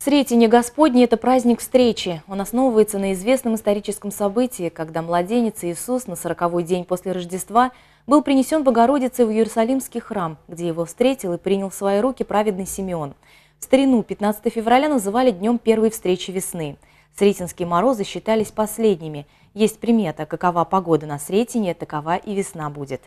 Сретение Господне – это праздник встречи. Он основывается на известном историческом событии, когда младенец Иисус на сороковой день после Рождества был принесен Богородице в Иерусалимский храм, где его встретил и принял в свои руки праведный Симеон. В старину 15 февраля называли днем первой встречи весны. Сретенские морозы считались последними. Есть примета, какова погода на Сретение, такова и весна будет.